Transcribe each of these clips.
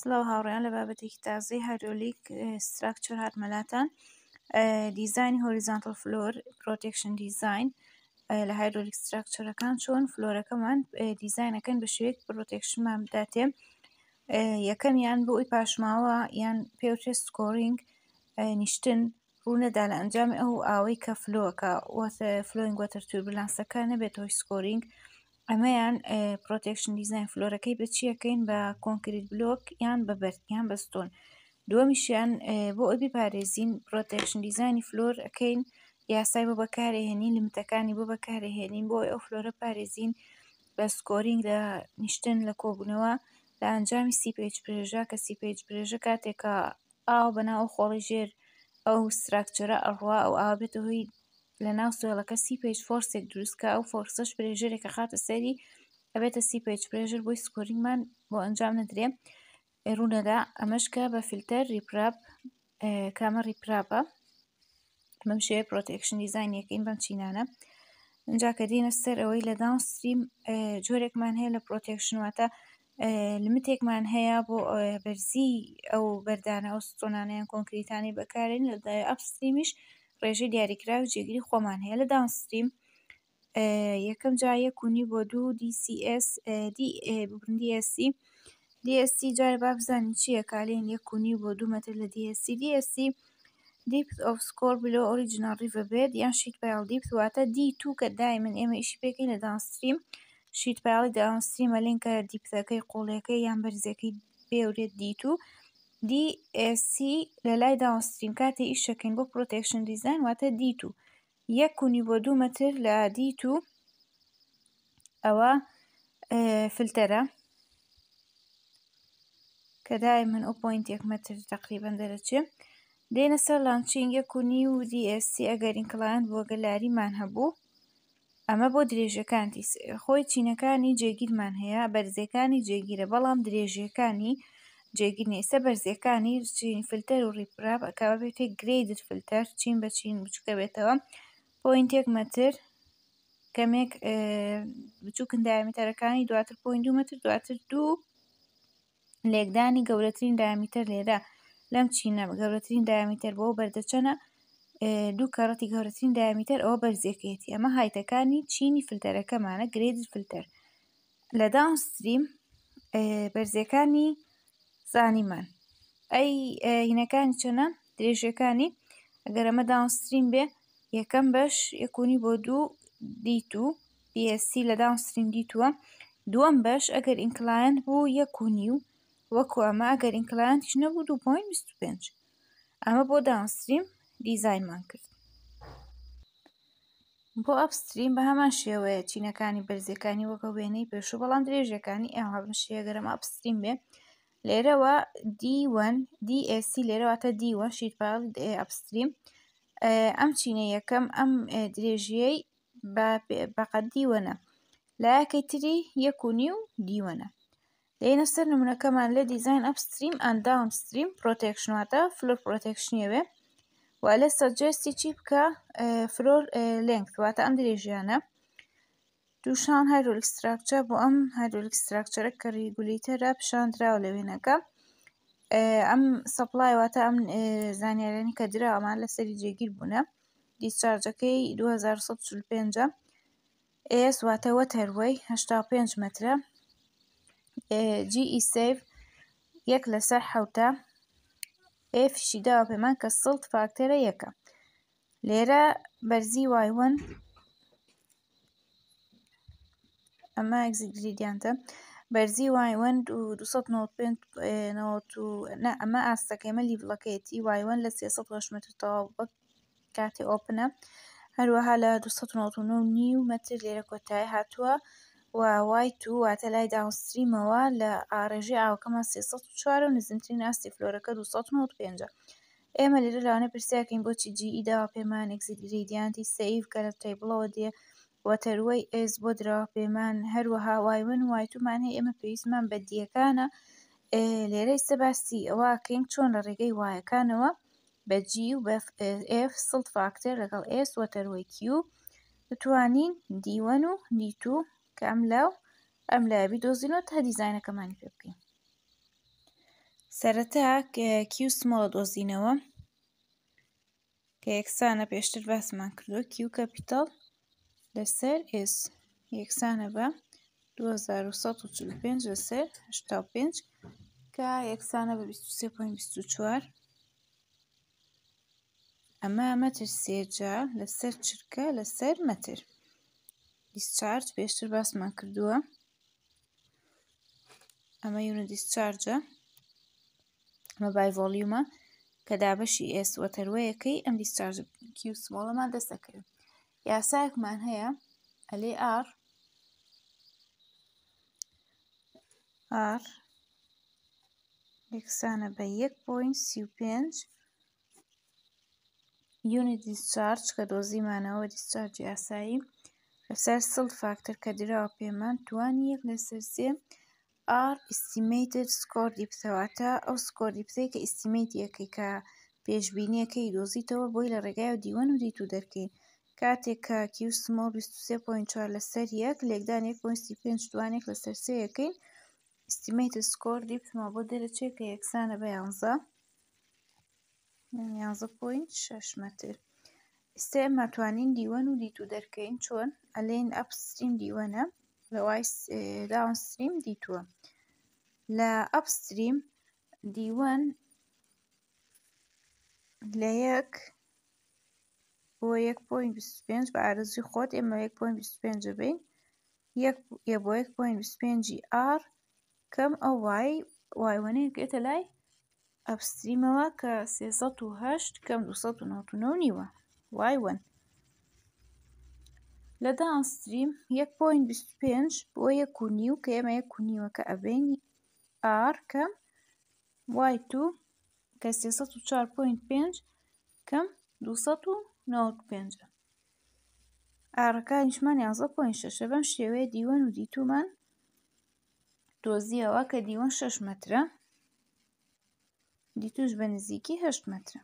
سلااو هاوڕێیان لە بابەتێکی تازی هەرۆلیک ستراکچۆر هاتمەلاتان دیزانی هۆریزانتل فلۆر پرۆتێکشن دیزین لە هایرۆلیک ستراکچۆرەکان چۆن فلۆرەکەمان دیزینەکەن بە شوێک پرۆتێکشنمان بداتێ یەکەمیان بۆ ئەوی پاشماوە یان پێوتێ سکۆرینگ نیشتن ڕوونەدا لە ئەنجام ئەو ئاوەی کە فلۆکە وەتە فلۆینگ وەتەر توربلانسەکە نەبێت هۆی سکۆرینگ ئەمەیان پرۆتێکشن دیزین فلۆرەکەی بە چیەکەین بە کۆنکریت بلۆک یان بە بەرتیان بەستۆن دووەمیشیان بۆ ئەبی پارێزین پرۆتێکشن دیزانی فلۆر ئەەکەین یاسای بۆ بەکارهێنین لمتەکانی بۆ بەکارهێنین بۆ ئەو فلۆرە پارێزین بە سکۆرینگ لە نیشتن لە کۆبوونەوە لە ئەنجامی سیپج برێژە کە سیپج برێژە کاتێکە ئاو بەناو خۆڵی ژێر ئەو سراکچرە ئەڕوا ئەو ئابێت هۆی لە ناو سۆڵەکە سی پێیج فۆرسێک دروستکە ئەو فۆرسەش پرێژێکە خاتە سەری ئەبێتە سی پێیج پرێژر بۆی سکۆرینگمان بۆ ئەنجام نەدرێ ڕوونەدا ئەمەشکە بە فیلتەر ریپراپ کامە ریپراپە بەم شێوێ پرۆتێکشن دیزانیەکەین بەم چینانە اینجا کە دینە سەر ئەوەی لە داونستریم جۆرێکمان هەیە لە پرۆتێکشنواتە لمتێکمان هەیە بۆ بەرزی ئەو بەردانە ئەو ستۆنانیان کۆنکریتانی بەکارێن لە ئەپستریمیش ڕێژەی دیاریکراوی جێگیری خۆمان هەیە لە داونستریم یەکەم جایە کونی بۆ دوو DCS DSC DSC جارە با بزانین چییە کالێن یە کونی بۆ دوو مەتر لە DSC DSC دیپت ئۆف سکۆر بلۆ ئۆریجینال ریڤەبێت یان شیت پایڵ دیپت واتە دی تو کە دای من ئێمە ئیشی پێکەین لە داونستریم شیت پایڵی داونستریمە لینکە دیپتەکەی قوڵەکەی یان بەرزەکەی بێورێت دیت و DSC لە لای داوەسترین کاتی ئیشەکەین بۆ پرۆتێکشن دیزین واتە دیت و یەکونی بۆ دوو مەتر لە دیت و ئەوە فلتەرە کە دای من ئەو پوینت یەک مەتر تقریبەن دەرەچێ دێنە سەر لانچینگ یەکونی و DSC ئەگەرین کلاند بۆ گەلاریمان هەبوو ئەمە بۆ درێژەکانی خۆی چینەکانی جێگیرمان هەیە بەرزەکانی جێگیرە بەڵام درێژیەکانی جێگیرنی ئێستا بەرزیەکانی چین فلتەر و ڕیپراب ئەکاوە بێتێ گریدر فلتەر چین بە چین بچکە بێتەوە پۆینتێک مەتر کەمێک بچوو کندایمەتەرەکانی دواتر پوین دو متر دواتر دوو لێکدانی گەورەترین دامیتر لێرە لەم چینە گەورەترین دامیتر بۆ بەردەچەنە دوو کەڕەتی گەورەترین دامیتر ئەوە بەرزێکێتی ئەمە هایتەکانی چینی فلتەرەکەمانە گرێدر فلتەر لە داونستریم بەرزەکانی زانیمان ئەی هینەکانی چۆنە درێژەکانی ئەگەر ئەمە داونسترین بێ یەکەم بەش یەکونی بۆ دوو دیت و BSC لە داونسترین دیتووە دووەم بەش ئەگەر ئینکلاەن بوو یەکونی و وەکو ئەمە ئەگەر ئینکلاەنتیش نەبوو دو پوین 25 ئەمە بۆ داونستریم دیزینمان کرد بۆ ئەپستریم بە هەمان شێوەیە چینەکانی بەرزەکانی وەکە وێنەی پێشوو بەڵام درێژەکانی ئێوە بنشیەگەرم ئەپستریم بێ لێرەوە D1 DSC لێرەوەتە D1 شیرپاڵ ئەپستریم ئەم چینە یەکەم ئەم درێژیەی بەقەت دیوەنە لایەکەی تری یەک و نی و دیوەنە لێنە سەر نمونونەکەمان لە دیزین ئەپستریم ئەنداون ستریم پرۆتێکشنواتە فلۆر پرۆتێکشنیەوێ و لە سەجێستی چی بکە فرۆر لنگواتە ئەم درێژیانە دووشان هایدرۆلیکستراکچە بۆ ئەم هایدرۆلیکستراکچەرە کە ریگولیتەرە پیشاندراوە لە وێنەکە ئەم سەپڵای واتە ئەم زانیارانی کە درا ئەمان لەسەری جێگیر بوونە دیسچارجەکەی 2145 ئس واتەوە تەروەی 5 مترە جی سف یەک لەسەر حوتە ئفشیداوە پەیمان کە سڵت فاکتەرە یەکە لێرە بەرزی وایوەن ئەمە ئەگزیگریدیانتە بەرزی وایوەند و 295 ئەمە آه، واي لیڤڵەکەیەتی لسي لە 300 متر تەواو بە کاتی ئۆپنە هەروەها لە 299 نيو متر لێرە کۆتای هاتووە وای تو واتە لای داوستریمەوە لە ئاڕێژی ئاوکەمە 304 و نزمترین ئاستی فلۆرەکە 295 ئێمە لێرە لاوانە پرسیاکەین بۆچی جی ئیداوا پەیمان ئەگزیگریدیانتی سیف گەرە تەیبڵەوە دیە وەتەرۆی ئێز بۆ دراوەپێمان هەروەها وایون وایتومان هەیە ئێمە پێویستمان بەدیەکانە لێرەی سەباسی ئەوواکەین چۆن لە ڕێگەی وایەکانەوە بەجی و بF سڵ فاکتر لەگەڵ ئێس وەتەرۆی کیو دەتوانین دیوەن و نیتو کە ئەم لاو ئەم لابی دۆزینەوە تا دیزانەکەمانی پێ بکەین سەرەتا کیو سمۆڵە دۆزینەوە کە یەکسانە پێشتر باسمان کردووە کیو کەپیتال لەسەر ئس یەکسانە بە 2145 لەسەر 85 کە یەکسانە بە 23.24 ئەمە مەتر سێجا لەسەر چرکە لەسەر مەتر دیسچارج پێشتر باسمان کردووە ئەمە یونە دیسچارجە ئەمە بای ڤۆلیومە کە دابەشی ئێس وەتەروەیەەکەی ئەم دیسچارج کیوسمۆڵەمان دەستەکرد یاسایەکمان هەیە ئەلێ ئار ئار یەکسانە بە یەک پوین سی و پێنج یونی دیسچارج کە دۆزیمانەوە دیسچارج یاسایی لەسەر سڵ فاکتەر کە دراوە پێمان توانی یەک لەسەر سێ R estimated score دیپتەواتە ئەو سکۆر دیپتەیە کە ئستیمیت یەکەی کە پێشببینیەکەی دۆزیتەوە بۆی لە ڕێگای و دیوەن و دیت و دەرکەین کاتێک کە کیوسمۆڵ 23.4 لەسەر یەک لێکدان 1.5 دوانێک لەسەر سەکەین استیمیت سکۆر دیپمە بۆ دەرەچێت کە یەکسانە بە 11.6 متر ئێستا ماتوانین دیوەن و دیت و دەرکەین چۆن ئەلێن ئەپستریم دیوەنە لەوای داونستریم دیتووە لە ئەپستریم دیوەن لە یەک با یک پوینت بیست و پنج به عرضی خود اما یک پوینت بیست و پنج بین یک یا با یک پوینت بیست و آر کەم ئەو وای وایوانەیە گێتە لای ئەپستریمەوە کە سێسەد و هەشت کەم دوسەد و نۆتونە نیوە وایوەن لە دانستریم یەک پۆین بیست پێنج بۆ یەک و نیو کە ئێمە یەک و نیوەکە ئەبێنی ئار کەم وای تو کە سێسەد و چار پۆین پێنج کەم دوسەد و پێنج ئارەکانیشمان یازە پوین شەشە بەم شێوەیە دیوەن و دیتومان دۆزیەوە کە دیوەن شەش مەترە دیتوش بە نزیکی هەشت مەترە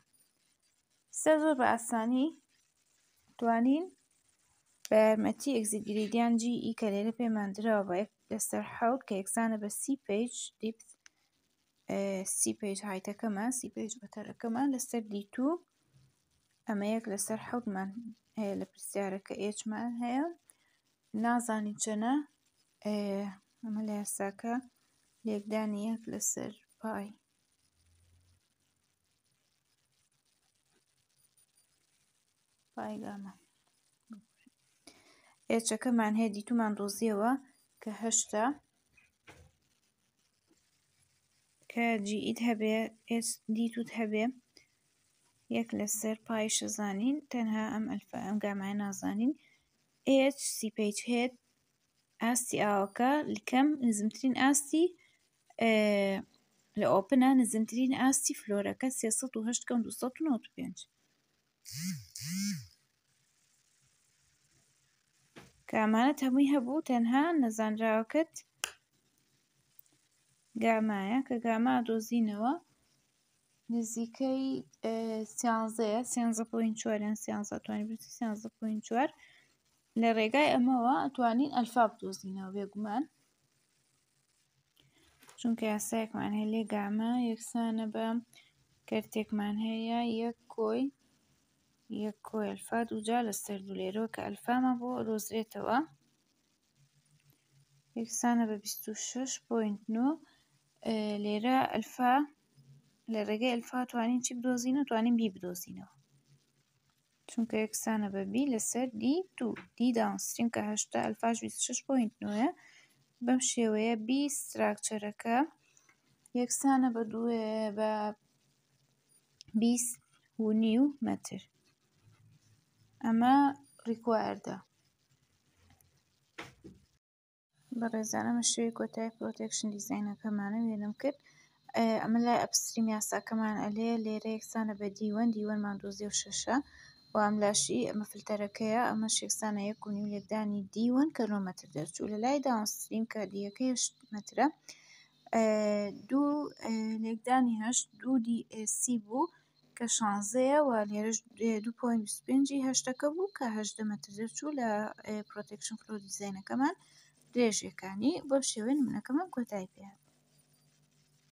سە زۆر بە ئاسانی توانین بە یارمەتی ئەگزیگریدیان جی ئی کە لێرە پێماندرەوە بە لەسەر حوت کە یەکسانە بە سی پێیج دیپت سی پێیج هایتەکەمان سی پێیج بەتەرەکەمان لەسەر دیتو ئەمە یەک لەسەر حەوتمان هەیە لە پرسیارەکە ئێچمان هەیە نازانی چەنە ئەمە لە یاساکە لێکدانی یەک لەسەر پای پایگامە ئێچەکەمان هەیە دیتومان دۆزیەوە کە هەشتا کە جیئیت هەبێ ئێس دیتوت هەبێ یەک لە سەر پایشە زانین تەنها ئەم ئەلفا ئەم گامای نازانین HCPH هێت ئاستی ئاوەکە لکەم نزمترین ئاستی لە ئۆپنا نزمترین ئاستی فلۆرەکە 1995 کامانەت هەمووی هەبوو تەنها نەزانراوەکەت گامایە کە گاما دۆزینەوە نزیکەی سیانزەیە سیانزە پوین چوارن سیانزە توانین سیانزە پوین چوار لە ڕێگای ئەمەوە ئەتوانین ئەلفا بدۆزینەوە بێگومان چونکە یاسایەکمان هەیە لێگامە یەکسانە بە کەرتێکمان هەیە یەک کۆی یەک کۆی ئەلفا دوجا لە سەر دولێرەوە کە ئەلفامە بۆ دۆزرێتەوە یەکسانە بە 26.9 لێرە ئەلفا لە ڕێگەی ئەلفا توانین چی بدۆزینەوە توانین بی بدۆزینەوە چونکە یەکسانە بە بی لەسەر دی دوو دی داونستریم کە هەشتا ئەلفاش 26 پوینت نوێ بەم شێوەیە بی ستراکچەرەکە یەکسانە بە دوێ بە بیست و نیو مەتر ئەمە ڕیکواردە بە ڕێزانەمە شوێ کۆتای پرۆتێکشن دیزینەکەمانە وێنم کرد ئەمە لای ئەپستریم یاساکەمان ئەلێ لێرە یەکسانە بە دیوەن دیوەنمان دۆزی و شەشە و ئەملاشی ئەمە فلتەرەکەیە ئەمە شێکسانە یەک و نیولێکدانی دیوەن کەلۆمەتر دەرچوو لە لای داونستریم کە دیەکە هشت مترە دوو لێکدانی هەشت دوودی سی بوو کە شانزەیە و لێرەش دو پوینجی هەشتەکە بوو کە هەشدە متر دەرچوو لە پرۆتێکشن فلۆ دیزینەکەمان درێژیەکانی بۆ شێوێن منەکەمان کۆتای پێات